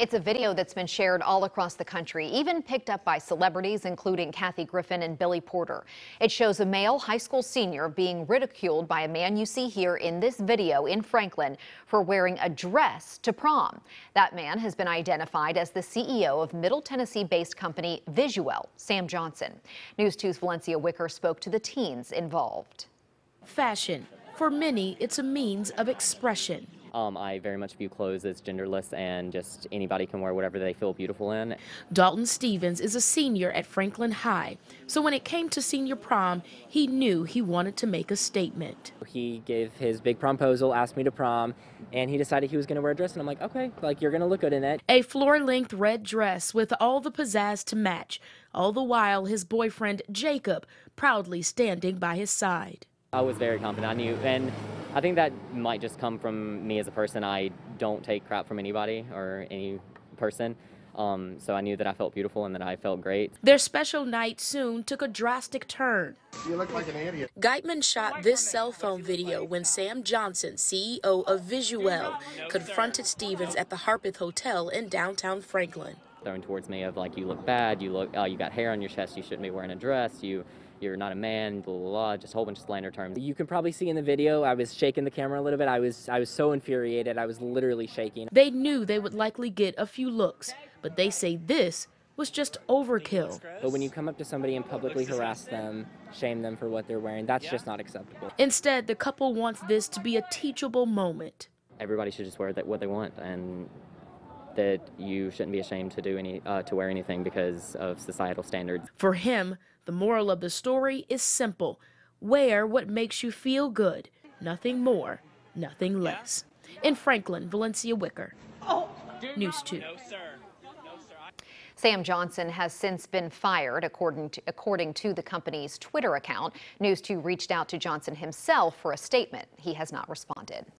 It's a video that's been shared all across the country, even picked up by celebrities, including Kathy Griffin and Billy Porter. It shows a male high school senior being ridiculed by a man you see here in this video in Franklin for wearing a dress to prom. That man has been identified as the CEO of Middle Tennessee-based company Visuel, Sam Johnson. News 2's Valencia Wicker spoke to the teens involved. Fashion. For many, it's a means of expression. Um, I very much view clothes as genderless and just anybody can wear whatever they feel beautiful in. Dalton Stevens is a senior at Franklin High, so when it came to senior prom, he knew he wanted to make a statement. He gave his big promposal, asked me to prom, and he decided he was going to wear a dress, and I'm like, okay, like you're going to look good in it. A floor length red dress with all the pizzazz to match, all the while his boyfriend Jacob proudly standing by his side. I was very confident. I knew, and I think that might just come from me as a person. I don't take crap from anybody or any person. Um, so I knew that I felt beautiful and that I felt great. Their special night soon took a drastic turn. You look like an idiot. Geitman shot this cell phone video when Sam Johnson, CEO of Visuel, confronted Stevens at the Harpeth Hotel in downtown Franklin thrown towards me of like you look bad, you look oh you got hair on your chest, you shouldn't be wearing a dress, you you're not a man, blah, blah, blah, just a whole bunch of slander terms. You can probably see in the video, I was shaking the camera a little bit. I was, I was so infuriated, I was literally shaking. They knew they would likely get a few looks, but they say this was just overkill. But when you come up to somebody and publicly harass them, shame them for what they're wearing, that's yeah. just not acceptable. Instead, the couple wants this to be a teachable moment. Everybody should just wear that what they want and that you shouldn't be ashamed to do any uh, to wear anything because of societal standards. For him, the moral of the story is simple: wear what makes you feel good, nothing more, nothing less. In Franklin, Valencia Wicker, oh, News Two. No, Sam Johnson has since been fired, according to, according to the company's Twitter account. News 2 reached out to Johnson himself for a statement. He has not responded.